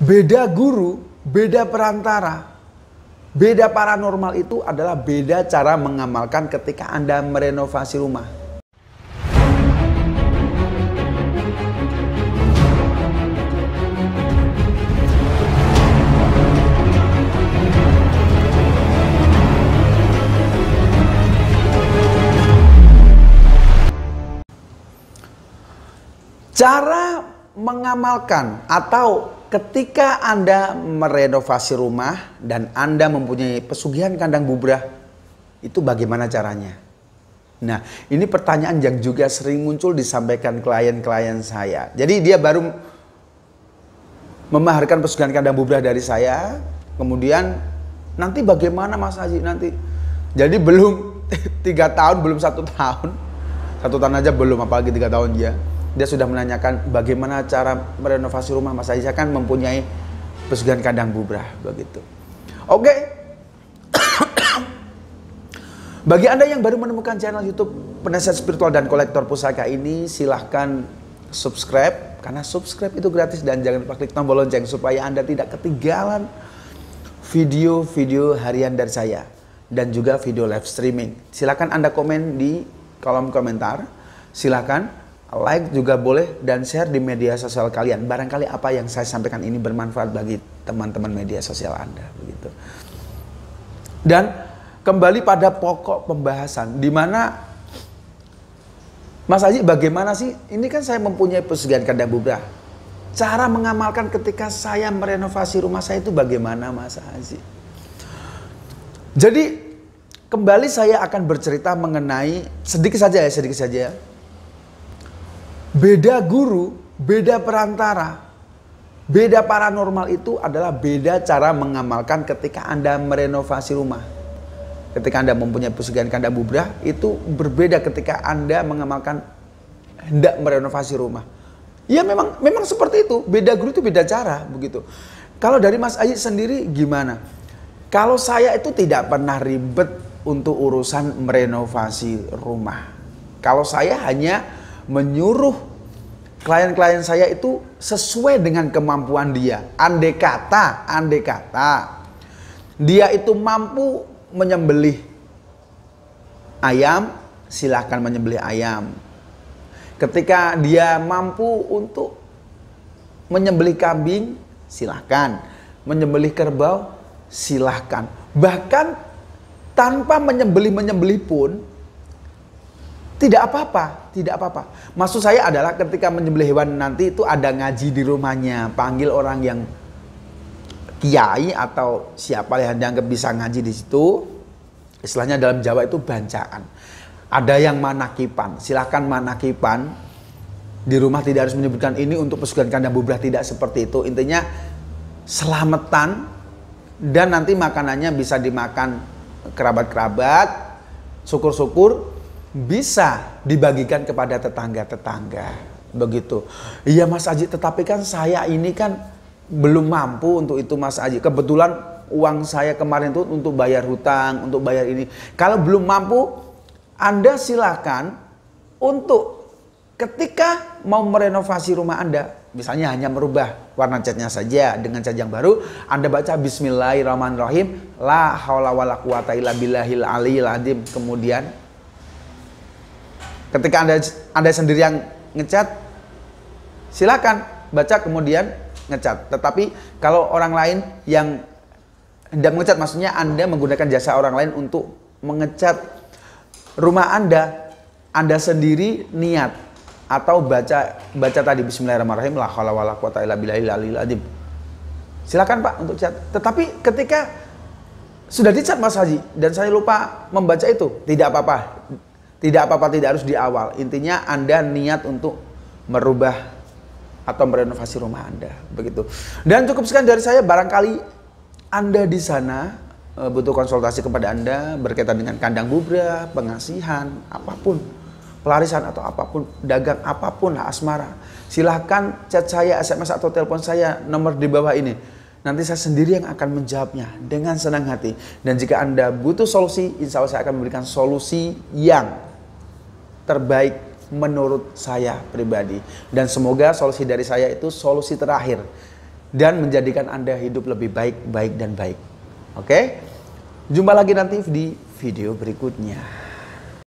beda guru, beda perantara, beda paranormal itu adalah beda cara mengamalkan ketika Anda merenovasi rumah. Cara mengamalkan atau ketika Anda merenovasi rumah dan Anda mempunyai pesugihan kandang bubrah, itu bagaimana caranya? Nah, ini pertanyaan yang juga sering muncul disampaikan klien-klien saya. Jadi dia baru memaharkan pesugihan kandang bubrah dari saya, kemudian nanti bagaimana Mas Haji nanti? Jadi belum tiga tahun, belum satu tahun, satu tahun aja belum, apalagi tiga tahun ya dia sudah menanyakan bagaimana cara merenovasi rumah Mas Aisyah kan mempunyai pesugihan kandang bubrah begitu. Oke. Bagi Anda yang baru menemukan channel YouTube Penasihat Spiritual dan Kolektor Pusaka ini, silahkan subscribe karena subscribe itu gratis dan jangan lupa klik tombol lonceng supaya Anda tidak ketinggalan video-video harian dari saya dan juga video live streaming. Silahkan Anda komen di kolom komentar. Silahkan like juga boleh dan share di media sosial kalian. Barangkali apa yang saya sampaikan ini bermanfaat bagi teman-teman media sosial Anda begitu. Dan kembali pada pokok pembahasan di mana Mas Haji bagaimana sih ini kan saya mempunyai pesugihan kandang bubrah. Cara mengamalkan ketika saya merenovasi rumah saya itu bagaimana Mas Haji? Jadi kembali saya akan bercerita mengenai sedikit saja ya sedikit saja ya beda guru, beda perantara, beda paranormal itu adalah beda cara mengamalkan ketika Anda merenovasi rumah. Ketika Anda mempunyai pesugihan kandang bubrah, itu berbeda ketika Anda mengamalkan hendak merenovasi rumah. Ya memang memang seperti itu, beda guru itu beda cara begitu. Kalau dari Mas Ayi sendiri gimana? Kalau saya itu tidak pernah ribet untuk urusan merenovasi rumah. Kalau saya hanya menyuruh klien-klien saya itu sesuai dengan kemampuan dia. Andai kata, andai kata dia itu mampu menyembelih ayam, silahkan menyembelih ayam. Ketika dia mampu untuk menyembelih kambing, silahkan. Menyembelih kerbau, silahkan. Bahkan tanpa menyembelih-menyembelih pun, tidak apa-apa, tidak apa-apa. Maksud saya adalah ketika menyembelih hewan nanti itu ada ngaji di rumahnya, panggil orang yang kiai atau siapa yang dianggap bisa ngaji di situ. Istilahnya dalam Jawa itu bancaan. Ada yang manakipan, silahkan manakipan. Di rumah tidak harus menyebutkan ini untuk pesugihan kandang bubrah tidak seperti itu. Intinya selamatan dan nanti makanannya bisa dimakan kerabat-kerabat, syukur-syukur bisa dibagikan kepada tetangga-tetangga. Begitu. Iya Mas Aji, tetapi kan saya ini kan belum mampu untuk itu Mas Aji. Kebetulan uang saya kemarin itu untuk bayar hutang, untuk bayar ini. Kalau belum mampu, Anda silakan untuk ketika mau merenovasi rumah Anda, misalnya hanya merubah warna catnya saja dengan cat yang baru, Anda baca bismillahirrahmanirrahim, la haula wala quwata illa billahil aliyil azim. Kemudian Ketika Anda Anda sendiri yang ngecat, silakan baca kemudian ngecat. Tetapi kalau orang lain yang hendak ngecat maksudnya Anda menggunakan jasa orang lain untuk mengecat rumah Anda, Anda sendiri niat atau baca baca tadi Bismillahirrahmanirrahim lah haula wala quwata illa Silakan Pak untuk cat. Tetapi ketika sudah dicat Mas Haji dan saya lupa membaca itu, tidak apa-apa. Tidak apa-apa, tidak harus di awal. Intinya Anda niat untuk merubah atau merenovasi rumah Anda, begitu. Dan cukup sekian dari saya. Barangkali Anda di sana eh, butuh konsultasi kepada Anda berkaitan dengan kandang bubra, pengasihan, apapun, pelarisan atau apapun, dagang apapun lah asmara. Silahkan chat saya, SMS atau telepon saya nomor di bawah ini. Nanti saya sendiri yang akan menjawabnya dengan senang hati. Dan jika Anda butuh solusi, insya Allah saya akan memberikan solusi yang terbaik menurut saya pribadi. Dan semoga solusi dari saya itu solusi terakhir dan menjadikan Anda hidup lebih baik, baik dan baik. Oke? Jumpa lagi nanti di video berikutnya.